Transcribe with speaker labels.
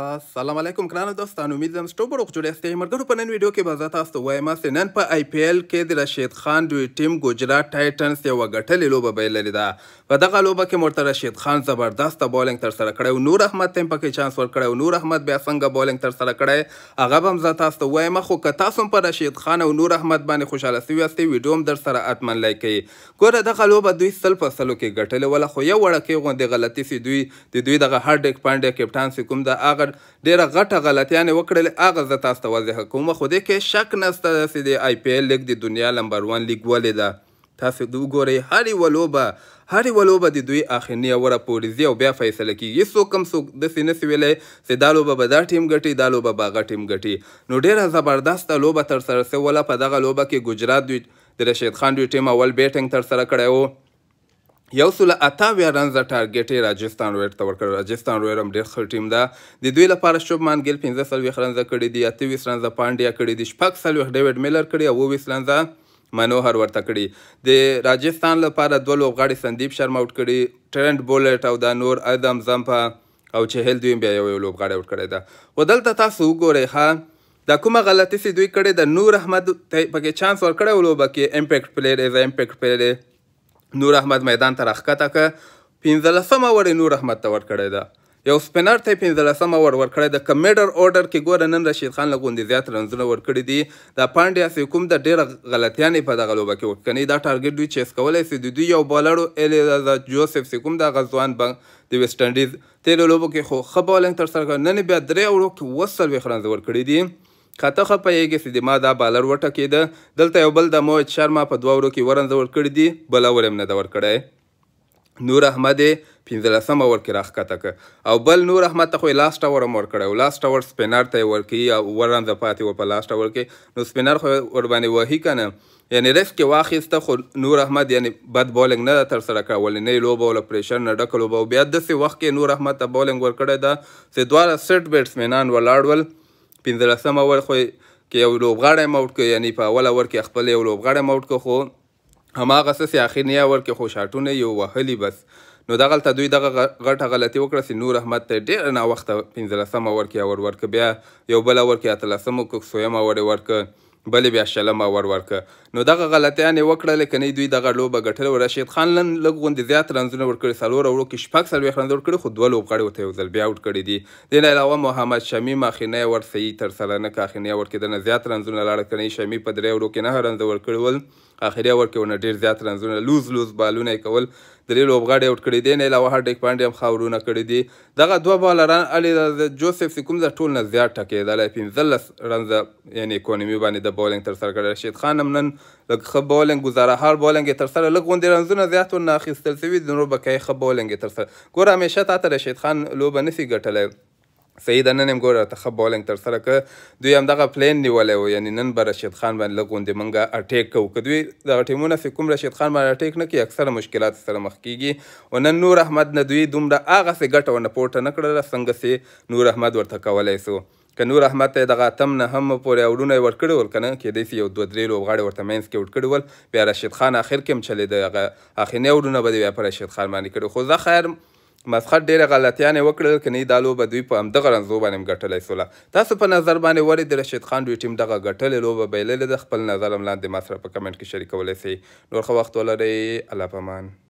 Speaker 1: السلام علیکم ګران دوستانو امید زم سټو بڑو جوړه ستې مرګرو په نن ویډیو کې به زه تاسو ته وایم چې نن په آی پی ایل کې د رشید خان دوی ټیم ګجرات ټایټنز یو غټلې لوبه بیللې ده په دغه لوبه کې مرته رشید خان زبردست بولینګ تر سره کړو نور احمد تیم پکې چانس ور کړو نور احمد بیا څنګه بولینګ تر سره کړی هغه هم زه تاسو ته وایم خو که تاسو په رشید خان او نور احمد باندې خوشاله سوي یاست ویډیو هم در سره اتمن لایک کړئ ګوره دغه لوبه دوی سل په سلو کې ګټلې ولا خو یو وړکه غونډه غلطي سي دوی د دوی دغه هارډیک پاندې کپټان سي کوم د هغه هغه ډیره غټه غلطیانې وکړلې هغه زه تاسو ته وضیح کوم خو دې کې شک نشته داسې د آی پی ایل لیګ د دنیا لمبر ون لیګ ولې ده تاسو د وګورئ هرې یوه لوبه هرې یوه لوبه د دوی اخرني اوره پورې ځي او بیا فیصله کیږي هېڅوک هم څوک داسې نسي ویلی چې دا لوبه به دا ټیم ګټي دا لوبه به هغه ټیم ګټي نو ډیره زبردسته لوبه ترسره سوله په دغه لوبه کې ګجرات دوی د رشید خان دوی ټیم اول بیټنګ ترسره کړی و یو سل اتاویا رنزه ټارګټ یې راجستان رویټ ته ورکړ راجستان رویر هم ډېر ښه ټیم ده د دوی لپاره شوبمان ګیل پنځه څلوېښت رنزه کړي دي اتهویس رنزه پانډیا کړي دي شپږ څلوېښت ډیوډ میلر کړي او اوویس رنزه منوهر ورته کړي د راجستان لپاره دوه لوبغاړي سندیپ شرما اوټ کړي ټرنټ بولټ او دا نور ادم زمپا او چهل دوی بیا یو لوبغاړی اوټ کړی ده خو دلته تاسو وګورئ ښه دا کومه غلطي چې دوی کړې د نور احمد پکې چانس ورکړی و لوبه کې امپیکټ پلیر ایز امپیکټ پلیر نور احمد میدان ته راښکته که پنځلسمه ور یې نور احمد ته ورکړې ده یو سپینر ته یې پنځلسمه ور ورکړی ده که میډر اوډر کې ګوره نن رشید خان له غوندې زیات رنزونه ورکړي دي دا پانډیا سیکوم د ډېره غلطیانې په دغه لوبه کې وکړنی دا ټارګېټ دوی چیس کولی سي د دوی یو بالړو الیزا جوسف سیکوم دغه ځوان بنګ د ویسټ انډیز تېرو لوبو کې خو ښه بالنګ ترسره کړ نن یې بیا درې اوړو کې اووه څلوېښت رنزه ورکړي دي کاته خپایږي چې د ما دا بالر وټکېده دلته یو بل د موهت شرما په دوه ورو کې ورنځ ورکړی دی بل اور هم نه ده ورکړی نور احمد پنځلسمه ورکې راښکته کړه او بل نور احمد ته خو یې لاست اوور هم ورکړی و لاست اوور سپینر ته یې ورکوي او ورنځه پاتې و په لاست اوور کې نو سپینر خو ورباندې وهي که نه یعنی ریسک کې واخیسته خو نور احمد یعنی بد بولینګ نه ده ترسره کړه ولینۍ لوبه وله پریشر نه ډکه لوبه بیا داسې وخت کې نور احمد ته بولینګ ورکړی ده چې دواړه سټ بیټسمینان ولاړ ول 15 ور خو کې یو لوبغاړی م اوټ کړ یعنی په اوله ور کې خپل یو لوبغاړی م اوټ کړ خو هماغه څه اخر نه ور کې خو شاټونه یو وهلی بس نو دغه ته دوی دغه غټه غلطي وکړه سي نور احمد ته ډېر نه وخت 15 ور کې اور ورک بیا یو بل ور کې 13 کو سویم اور ورک بلې بیا شلمه ور ورکړه نو دغه غلطیان یې وکړلې کنې دوی دغه لوبه ګټله رشید خان نن لږ غوندې زیات رنزونه ورکړي څلور وړو کې شپږ څلوېښت رنزه ورکړي خو دوه لوبغاړي ورته یو ځل بیا اوټ کړي دي دې نه علاوه محمد شمي ماخینه ور صحیح ترسره نه کړه اخینه ور کې د زیات رنزونه لاړه کنې شمي په درې وړو کې نه رنزه ورکړي ول اخري ور کې ونه ډېر زیات رنزونه لوز لوز بالونه کول درې لوبغاړي اوټ کړي دي نه علاوه هارډیک پانډیا هم خاورونه کړي دي دغه دوه بالران علي د جوسف کوم د ټول نه زیات ټکېدلی پنځلس رنزه یعنی اکونومي باندې د بولینګ ترسره کړی رشید خان هم نن لږ ښه بولینګ ګزاره هر بولینګ یې ترسره لږ غوندې رنزونه زیات ورنه اخیستل سوي دي نور به که یې ښه بولینګ یې ترسره ګوره همیشه تا ته رشید خان لوبه نسي ګټلی سعید نن هم ګوره تخب بولینګ تر سره ک دوی هم دغه پلین نیولې و یعنی نن بر رشید خان باندې لګوندې منګه اٹیک کو کدوی دغه ټیمونه په کوم رشید خان باندې اٹیک نه کی اکثره مشکلات سره مخ کیږي او نن نور احمد نه دوی دومره اغه سه ګټه نه پورته نه کړل څنګه سي نور احمد ورته کولای سو که نور احمد ته دغه اتم نه هم پورې اولونه ورکړی ول کنه کېدای سي یو دوه درې لوبغاړي ورته مینځ کې ورکړی ول بیا رشید خان اخر کې هم چلېده هغه اخرنی اولونه به د بیا په رشید خان باندې کړی خو زه خیر مسخر ډېرې غلطیانې وکړل کني دا لوبه دوی په همدغه رنځو باندې ګټلی سوله تاسو په نظر باندې ولې د رشید خان دوی ټیم دغه ګټلې لوبه بایللې ده خپل نظر هم لاندې ما سره په کمنټ کې شریکولی سئ نور ښه وخت ولرئ الله پامان